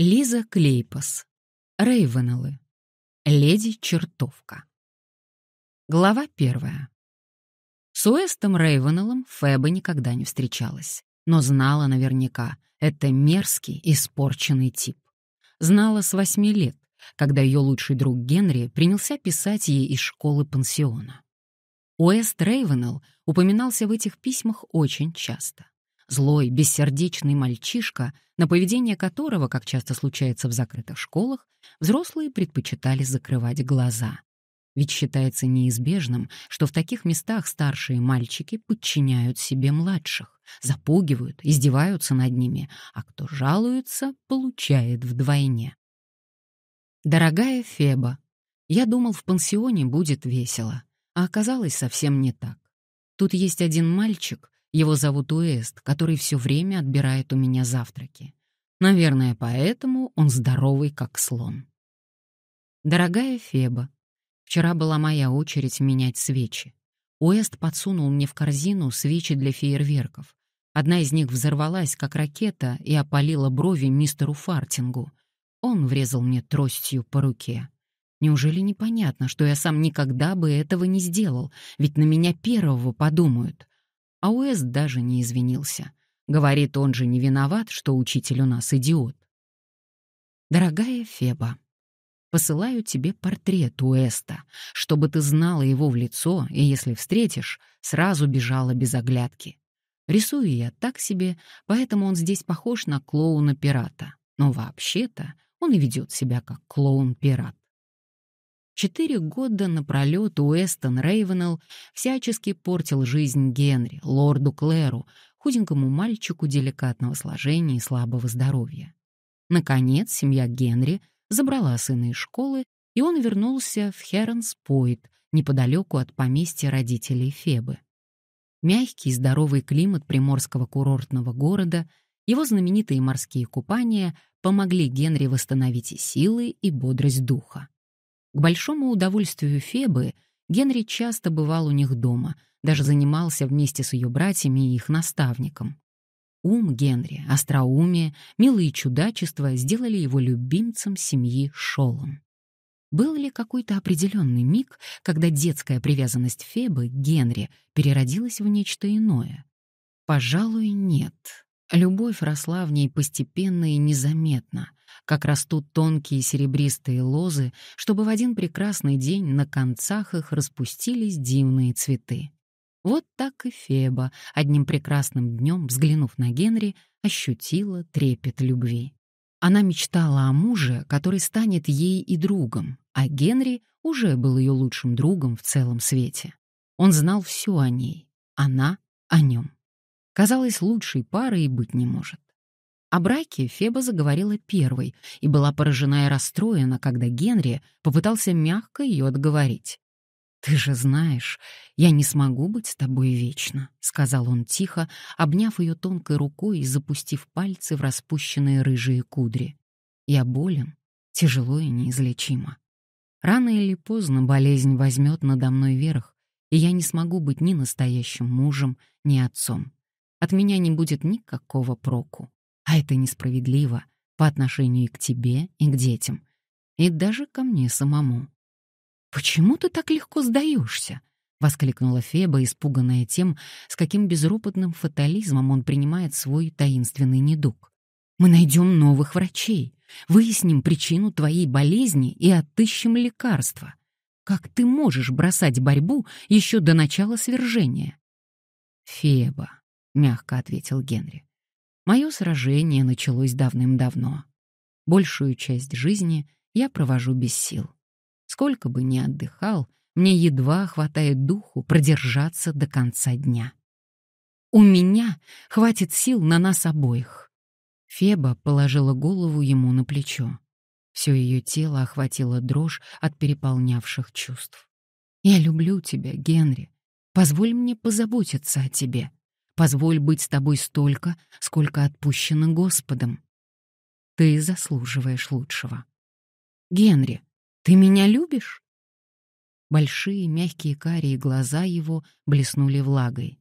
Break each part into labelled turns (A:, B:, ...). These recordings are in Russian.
A: Лиза Клейпас. Рейвенеллы. Леди Чертовка. Глава первая. С Уэстом Рейвенеллом Феба никогда не встречалась, но знала наверняка, это мерзкий, испорченный тип. Знала с восьми лет, когда ее лучший друг Генри принялся писать ей из школы пансиона. Уэст Рейвенелл упоминался в этих письмах очень часто злой, бессердечный мальчишка, на поведение которого, как часто случается в закрытых школах, взрослые предпочитали закрывать глаза. Ведь считается неизбежным, что в таких местах старшие мальчики подчиняют себе младших, запугивают, издеваются над ними, а кто жалуется, получает вдвойне. «Дорогая Феба, я думал, в пансионе будет весело, а оказалось совсем не так. Тут есть один мальчик, его зовут Уэст, который все время отбирает у меня завтраки. Наверное, поэтому он здоровый, как слон. Дорогая Феба, вчера была моя очередь менять свечи. Уэст подсунул мне в корзину свечи для фейерверков. Одна из них взорвалась, как ракета, и опалила брови мистеру Фартингу. Он врезал мне тростью по руке. Неужели непонятно, что я сам никогда бы этого не сделал, ведь на меня первого подумают? А Уэст даже не извинился. Говорит, он же не виноват, что учитель у нас идиот. Дорогая Феба, посылаю тебе портрет Уэста, чтобы ты знала его в лицо и, если встретишь, сразу бежала без оглядки. Рисую я так себе, поэтому он здесь похож на клоуна-пирата. Но вообще-то он и ведет себя как клоун-пират. Четыре года напролет Уэстон Рейвенелл всячески портил жизнь Генри, лорду Клэру, худенькому мальчику деликатного сложения и слабого здоровья. Наконец, семья Генри забрала сына из школы, и он вернулся в Херонс-Пойт, неподалеку от поместья родителей Фебы. Мягкий и здоровый климат приморского курортного города, его знаменитые морские купания помогли Генри восстановить и силы, и бодрость духа. К большому удовольствию Фебы Генри часто бывал у них дома, даже занимался вместе с ее братьями и их наставником. Ум Генри, остроумие, милые чудачества сделали его любимцем семьи Шолом. Был ли какой-то определенный миг, когда детская привязанность Фебы к Генри переродилась в нечто иное? Пожалуй, нет. Любовь росла в ней постепенно и незаметно, как растут тонкие серебристые лозы, чтобы в один прекрасный день на концах их распустились дивные цветы. Вот так и Феба, одним прекрасным днем, взглянув на Генри, ощутила трепет любви. Она мечтала о муже, который станет ей и другом, а Генри уже был ее лучшим другом в целом свете. Он знал все о ней, она о нем. Казалось, лучшей пары и быть не может. О браке Феба заговорила первой и была поражена и расстроена, когда Генри попытался мягко ее отговорить. «Ты же знаешь, я не смогу быть с тобой вечно», — сказал он тихо, обняв ее тонкой рукой и запустив пальцы в распущенные рыжие кудри. «Я болен, тяжело и неизлечимо. Рано или поздно болезнь возьмет надо мной верх, и я не смогу быть ни настоящим мужем, ни отцом. От меня не будет никакого проку. А это несправедливо по отношению и к тебе, и к детям, и даже ко мне самому. «Почему ты так легко сдаешься?» — воскликнула Феба, испуганная тем, с каким безропотным фатализмом он принимает свой таинственный недуг. «Мы найдем новых врачей, выясним причину твоей болезни и отыщем лекарство. Как ты можешь бросать борьбу еще до начала свержения?» «Феба, — мягко ответил Генри. «Мое сражение началось давным-давно. Большую часть жизни я провожу без сил. Сколько бы ни отдыхал, мне едва хватает духу продержаться до конца дня. У меня хватит сил на нас обоих». Феба положила голову ему на плечо. Все ее тело охватило дрожь от переполнявших чувств. «Я люблю тебя, Генри. Позволь мне позаботиться о тебе». Позволь быть с тобой столько, сколько отпущено Господом. Ты заслуживаешь лучшего. Генри, ты меня любишь? Большие мягкие карие глаза его блеснули влагой.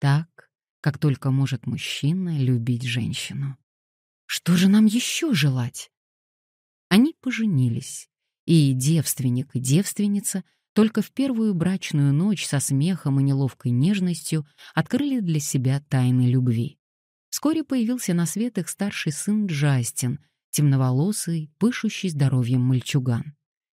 A: Так, как только может мужчина любить женщину. Что же нам еще желать? Они поженились, и девственник и девственница только в первую брачную ночь со смехом и неловкой нежностью открыли для себя тайны любви. Вскоре появился на свет их старший сын Джастин, темноволосый, пышущий здоровьем мальчуган.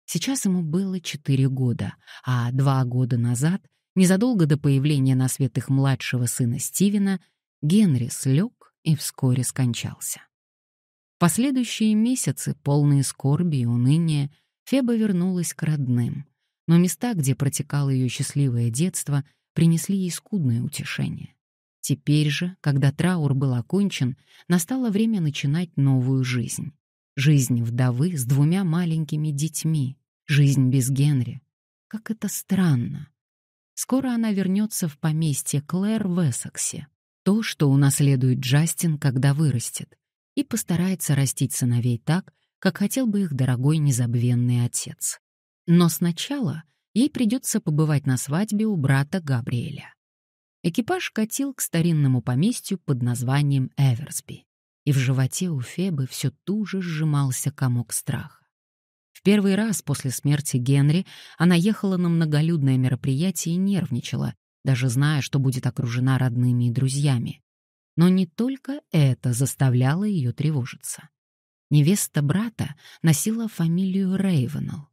A: Сейчас ему было 4 года, а два года назад, незадолго до появления на свет их младшего сына Стивена, Генри слег и вскоре скончался. последующие месяцы, полные скорби и уныния, Феба вернулась к родным, но места, где протекало ее счастливое детство, принесли ей скудное утешение. Теперь же, когда траур был окончен, настало время начинать новую жизнь. Жизнь вдовы с двумя маленькими детьми, жизнь без Генри. Как это странно. Скоро она вернется в поместье Клэр в Эссексе, то, что унаследует Джастин, когда вырастет, и постарается растить сыновей так, как хотел бы их дорогой незабвенный отец. Но сначала ей придется побывать на свадьбе у брата Габриэля. Экипаж катил к старинному поместью под названием Эверсби, и в животе у Фебы все туже сжимался комок страха. В первый раз после смерти Генри она ехала на многолюдное мероприятие и нервничала, даже зная, что будет окружена родными и друзьями. Но не только это заставляло ее тревожиться. Невеста брата носила фамилию Рейвенелл,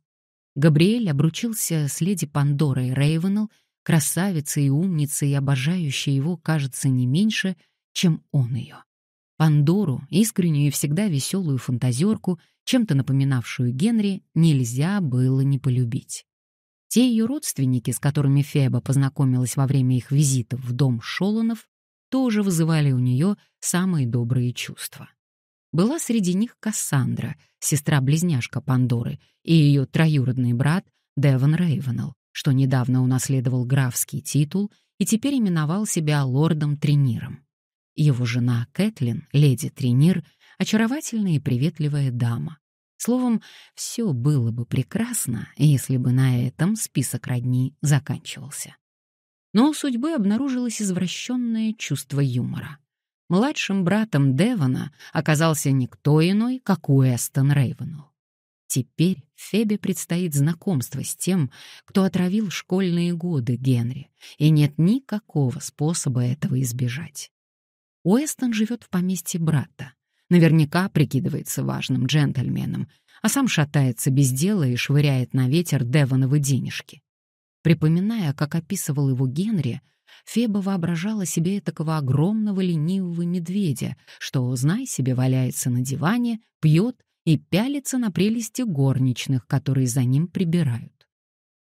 A: Габриэль обручился с леди Пандорой Рейвенелл, красавицей и умницей, обожающей его, кажется, не меньше, чем он ее. Пандору, искреннюю и всегда веселую фантазерку, чем-то напоминавшую Генри, нельзя было не полюбить. Те ее родственники, с которыми Феба познакомилась во время их визитов в дом Шолонов, тоже вызывали у нее самые добрые чувства была среди них Кассандра, сестра-близняшка Пандоры, и ее троюродный брат Девон Рейвенелл, что недавно унаследовал графский титул и теперь именовал себя лордом Трениром. Его жена Кэтлин, леди Тренир, очаровательная и приветливая дама. Словом, все было бы прекрасно, если бы на этом список родни заканчивался. Но у судьбы обнаружилось извращенное чувство юмора — младшим братом Девона оказался никто иной, как Уэстон Рейвенелл. Теперь Фебе предстоит знакомство с тем, кто отравил школьные годы Генри, и нет никакого способа этого избежать. Уэстон живет в поместье брата, наверняка прикидывается важным джентльменом, а сам шатается без дела и швыряет на ветер Девоновы денежки. Припоминая, как описывал его Генри, Феба воображала себе такого огромного ленивого медведя, что, знай себе, валяется на диване, пьет и пялится на прелести горничных, которые за ним прибирают.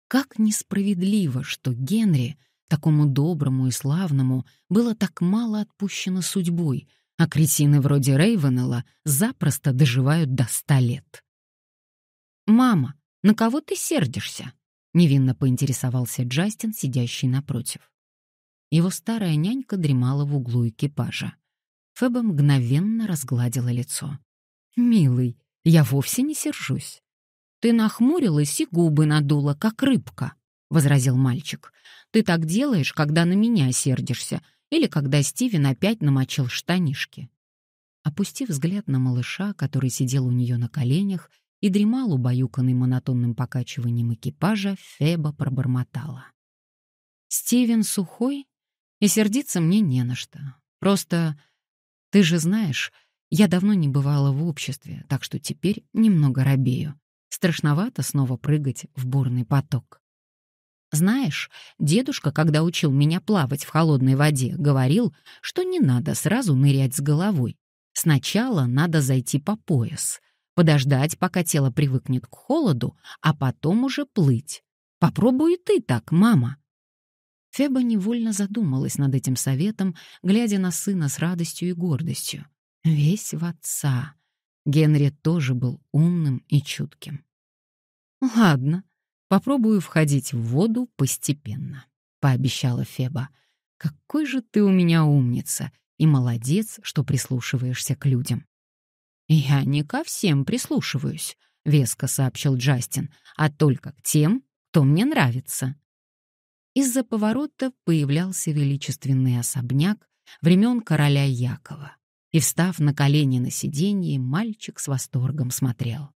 A: Как несправедливо, что Генри, такому доброму и славному, было так мало отпущено судьбой, а кретины вроде Рейвенелла запросто доживают до ста лет. «Мама, на кого ты сердишься?» — невинно поинтересовался Джастин, сидящий напротив. Его старая нянька дремала в углу экипажа. Феба мгновенно разгладила лицо. «Милый, я вовсе не сержусь». «Ты нахмурилась и губы надула, как рыбка», — возразил мальчик. «Ты так делаешь, когда на меня сердишься, или когда Стивен опять намочил штанишки». Опустив взгляд на малыша, который сидел у нее на коленях и дремал, убаюканный монотонным покачиванием экипажа, Феба пробормотала. «Стивен сухой и сердиться мне не на что. Просто ты же знаешь, я давно не бывала в обществе, так что теперь немного робею. Страшновато снова прыгать в бурный поток. Знаешь, дедушка, когда учил меня плавать в холодной воде, говорил, что не надо сразу нырять с головой. Сначала надо зайти по пояс, подождать, пока тело привыкнет к холоду, а потом уже плыть. Попробуй и ты так, мама. Феба невольно задумалась над этим советом, глядя на сына с радостью и гордостью. Весь в отца. Генри тоже был умным и чутким. «Ладно, попробую входить в воду постепенно», — пообещала Феба. «Какой же ты у меня умница и молодец, что прислушиваешься к людям». «Я не ко всем прислушиваюсь», — веско сообщил Джастин, «а только к тем, кто мне нравится». Из-за поворота появлялся величественный особняк времен короля Якова. И, встав на колени на сиденье, мальчик с восторгом смотрел.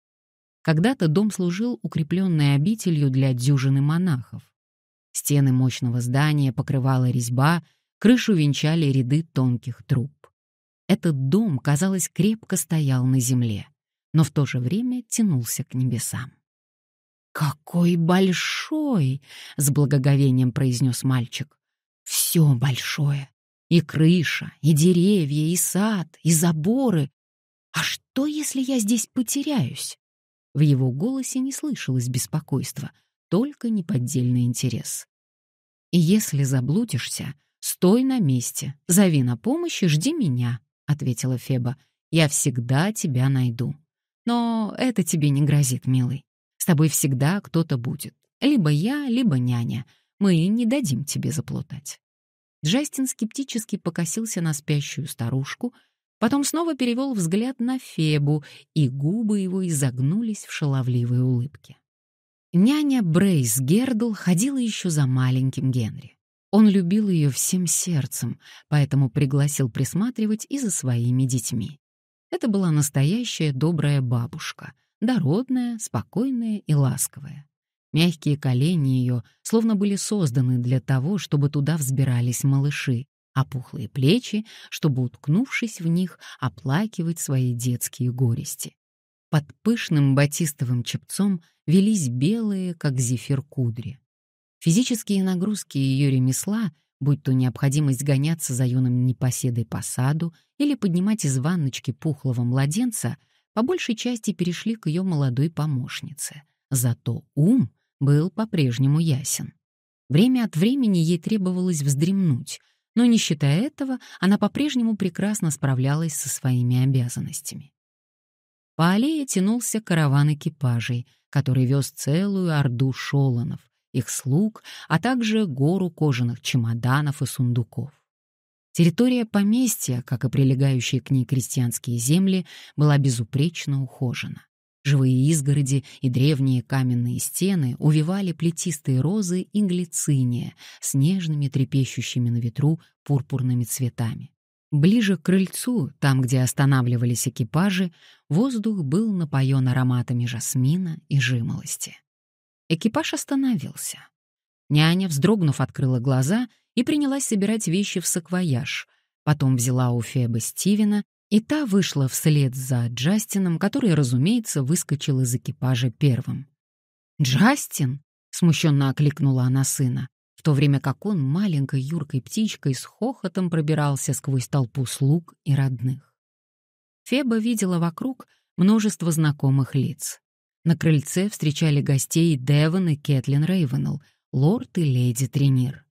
A: Когда-то дом служил укрепленной обителью для дюжины монахов. Стены мощного здания покрывала резьба, крышу венчали ряды тонких труб. Этот дом, казалось, крепко стоял на земле, но в то же время тянулся к небесам. «Какой большой!» — с благоговением произнес мальчик. «Все большое. И крыша, и деревья, и сад, и заборы. А что, если я здесь потеряюсь?» В его голосе не слышалось беспокойства, только неподдельный интерес. «Если заблудишься, стой на месте, зови на помощь и жди меня», — ответила Феба. «Я всегда тебя найду. Но это тебе не грозит, милый. С тобой всегда кто-то будет. Либо я, либо няня. Мы не дадим тебе заплутать». Джастин скептически покосился на спящую старушку, потом снова перевел взгляд на Фебу, и губы его изогнулись в шаловливой улыбке. Няня Брейс Гердл ходила еще за маленьким Генри. Он любил ее всем сердцем, поэтому пригласил присматривать и за своими детьми. Это была настоящая добрая бабушка, дородная, спокойная и ласковая. Мягкие колени ее словно были созданы для того, чтобы туда взбирались малыши, а пухлые плечи, чтобы, уткнувшись в них, оплакивать свои детские горести. Под пышным батистовым чепцом велись белые, как зефир кудри. Физические нагрузки ее ремесла, будь то необходимость гоняться за юным непоседой по саду или поднимать из ванночки пухлого младенца — по большей части перешли к ее молодой помощнице. Зато ум был по-прежнему ясен. Время от времени ей требовалось вздремнуть, но, не считая этого, она по-прежнему прекрасно справлялась со своими обязанностями. По аллее тянулся караван экипажей, который вез целую орду шолонов, их слуг, а также гору кожаных чемоданов и сундуков. Территория поместья, как и прилегающие к ней крестьянские земли, была безупречно ухожена. Живые изгороди и древние каменные стены увивали плетистые розы и глициния с нежными трепещущими на ветру пурпурными цветами. Ближе к крыльцу, там, где останавливались экипажи, воздух был напоен ароматами жасмина и жимолости. Экипаж остановился. Няня, вздрогнув, открыла глаза и принялась собирать вещи в саквояж. Потом взяла у Фебы Стивена, и та вышла вслед за Джастином, который, разумеется, выскочил из экипажа первым. «Джастин!» — смущенно окликнула она сына, в то время как он маленькой юркой птичкой с хохотом пробирался сквозь толпу слуг и родных. Феба видела вокруг множество знакомых лиц. На крыльце встречали гостей Девон и Кэтлин Рейвенелл, лорд и леди Тренир.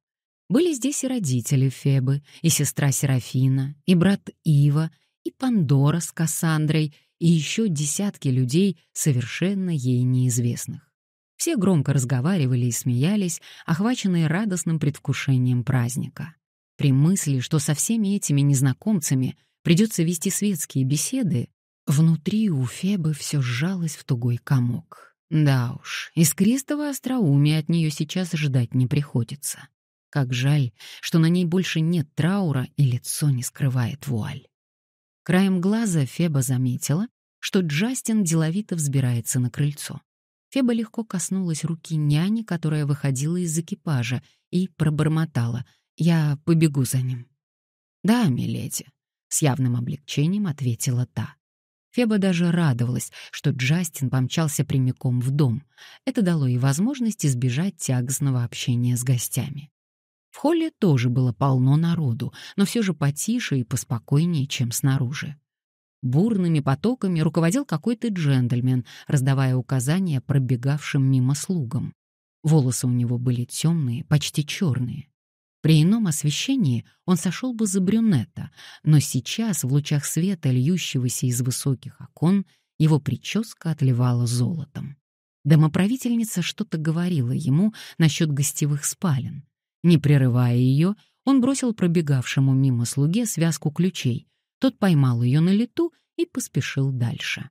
A: Были здесь и родители Фебы, и сестра Серафина, и брат Ива, и Пандора с Кассандрой, и еще десятки людей, совершенно ей неизвестных. Все громко разговаривали и смеялись, охваченные радостным предвкушением праздника. При мысли, что со всеми этими незнакомцами придется вести светские беседы, внутри у Фебы все сжалось в тугой комок. Да уж, искристого остроумия от нее сейчас ждать не приходится. Как жаль, что на ней больше нет траура и лицо не скрывает вуаль. Краем глаза Феба заметила, что Джастин деловито взбирается на крыльцо. Феба легко коснулась руки няни, которая выходила из экипажа, и пробормотала «Я побегу за ним». «Да, миледи», — с явным облегчением ответила та. Феба даже радовалась, что Джастин помчался прямиком в дом. Это дало ей возможность избежать тягостного общения с гостями. В холле тоже было полно народу, но все же потише и поспокойнее, чем снаружи. Бурными потоками руководил какой-то джентльмен, раздавая указания пробегавшим мимо слугам. Волосы у него были темные, почти черные. При ином освещении он сошел бы за брюнета, но сейчас в лучах света, льющегося из высоких окон, его прическа отливала золотом. Домоправительница что-то говорила ему насчет гостевых спален. Не прерывая ее, он бросил пробегавшему мимо слуге связку ключей. Тот поймал ее на лету и поспешил дальше.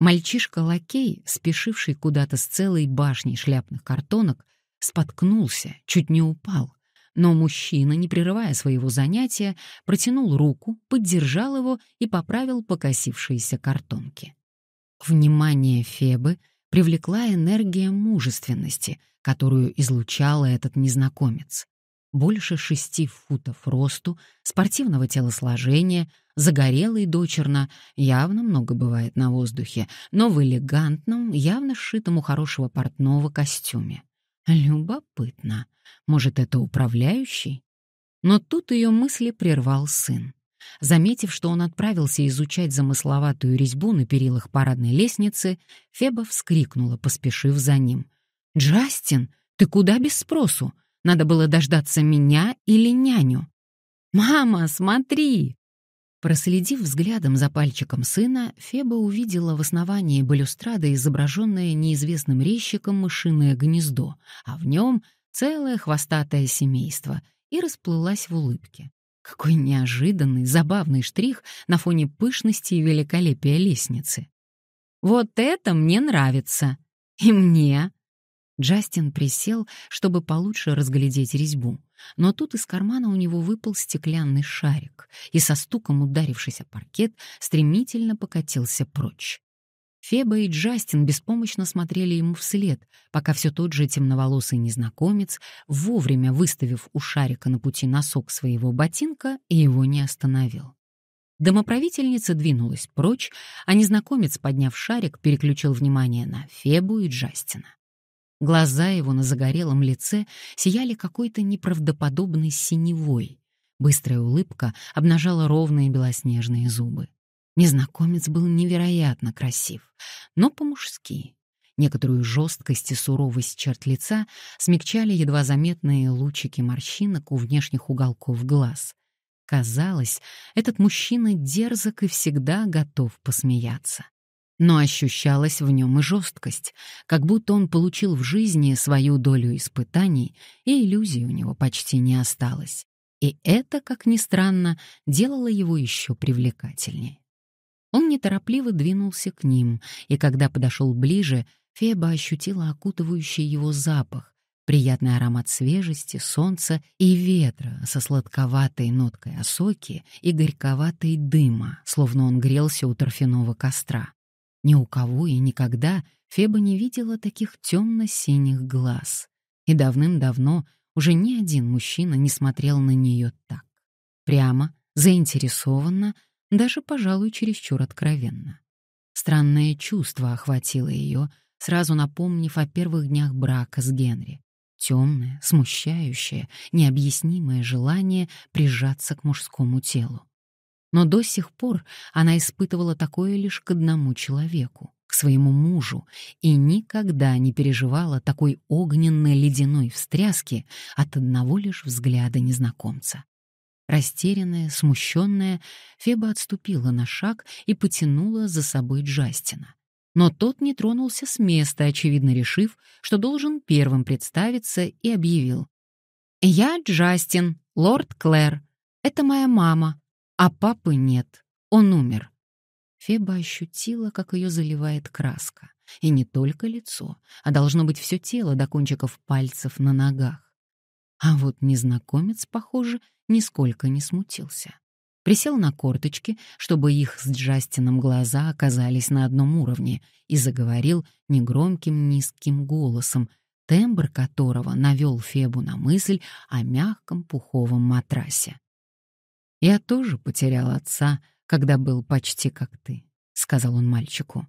A: Мальчишка-лакей, спешивший куда-то с целой башней шляпных картонок, споткнулся, чуть не упал — но мужчина, не прерывая своего занятия, протянул руку, поддержал его и поправил покосившиеся картонки. Внимание Фебы привлекла энергия мужественности, которую излучала этот незнакомец. Больше шести футов росту, спортивного телосложения, загорелый дочерно, явно много бывает на воздухе, но в элегантном, явно сшитом у хорошего портного костюме. Любопытно. Может, это управляющий? Но тут ее мысли прервал сын. Заметив, что он отправился изучать замысловатую резьбу на перилах парадной лестницы, Феба вскрикнула, поспешив за ним. «Джастин, ты куда без спросу? Надо было дождаться меня или няню». «Мама, смотри!» Проследив взглядом за пальчиком сына, Феба увидела в основании балюстрады изображенное неизвестным резчиком мышиное гнездо, а в нем целое хвостатое семейство, и расплылась в улыбке. Какой неожиданный, забавный штрих на фоне пышности и великолепия лестницы. «Вот это мне нравится!» «И мне!» Джастин присел, чтобы получше разглядеть резьбу, но тут из кармана у него выпал стеклянный шарик и со стуком ударившись о паркет, стремительно покатился прочь. Феба и Джастин беспомощно смотрели ему вслед, пока все тот же темноволосый незнакомец, вовремя выставив у шарика на пути носок своего ботинка, и его не остановил. Домоправительница двинулась прочь, а незнакомец, подняв шарик, переключил внимание на Фебу и Джастина. Глаза его на загорелом лице сияли какой-то неправдоподобной синевой. Быстрая улыбка обнажала ровные белоснежные зубы. Незнакомец был невероятно красив, но по-мужски. Некоторую жесткость и суровость черт лица смягчали едва заметные лучики морщинок у внешних уголков глаз. Казалось, этот мужчина дерзок и всегда готов посмеяться но ощущалась в нем и жесткость, как будто он получил в жизни свою долю испытаний, и иллюзий у него почти не осталось. И это, как ни странно, делало его еще привлекательнее. Он неторопливо двинулся к ним, и когда подошел ближе, Феба ощутила окутывающий его запах, приятный аромат свежести, солнца и ветра со сладковатой ноткой осоки и горьковатой дыма, словно он грелся у торфяного костра. Ни у кого и никогда Феба не видела таких темно-синих глаз. И давным-давно уже ни один мужчина не смотрел на нее так. Прямо, заинтересованно, даже, пожалуй, чересчур откровенно. Странное чувство охватило ее, сразу напомнив о первых днях брака с Генри. Темное, смущающее, необъяснимое желание прижаться к мужскому телу. Но до сих пор она испытывала такое лишь к одному человеку, к своему мужу, и никогда не переживала такой огненной ледяной встряски от одного лишь взгляда незнакомца. Растерянная, смущенная, Феба отступила на шаг и потянула за собой Джастина. Но тот не тронулся с места, очевидно решив, что должен первым представиться, и объявил. «Я Джастин, лорд Клэр. Это моя мама, а папы нет. Он умер. Феба ощутила, как ее заливает краска. И не только лицо, а должно быть все тело до кончиков пальцев на ногах. А вот незнакомец, похоже, нисколько не смутился. Присел на корточки, чтобы их с Джастином глаза оказались на одном уровне, и заговорил негромким низким голосом, тембр которого навел Фебу на мысль о мягком пуховом матрасе. «Я тоже потерял отца, когда был почти как ты», — сказал он мальчику.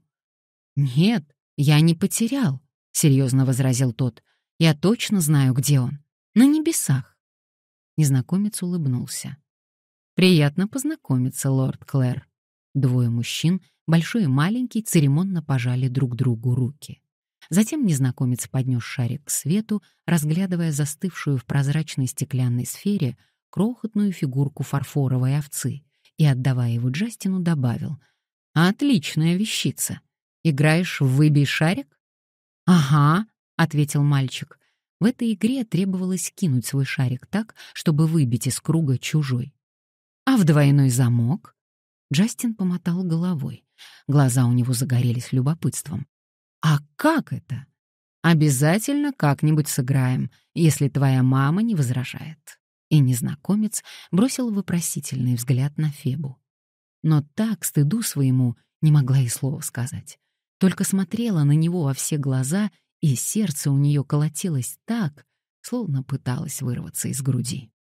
A: «Нет, я не потерял», — серьезно возразил тот. «Я точно знаю, где он. На небесах». Незнакомец улыбнулся. «Приятно познакомиться, лорд Клэр». Двое мужчин, большой и маленький, церемонно пожали друг другу руки. Затем незнакомец поднес шарик к свету, разглядывая застывшую в прозрачной стеклянной сфере — крохотную фигурку фарфоровой овцы и, отдавая его Джастину, добавил «Отличная вещица. Играешь в «Выбей шарик»?» «Ага», — ответил мальчик. В этой игре требовалось кинуть свой шарик так, чтобы выбить из круга чужой. «А в двойной замок?» Джастин помотал головой. Глаза у него загорелись любопытством. «А как это?» «Обязательно как-нибудь сыграем, если твоя мама не возражает» и незнакомец бросил вопросительный взгляд на Фебу. Но так к стыду своему, не могла и слова сказать. Только смотрела на него во все глаза, и сердце у нее колотилось так, словно пыталось вырваться из груди.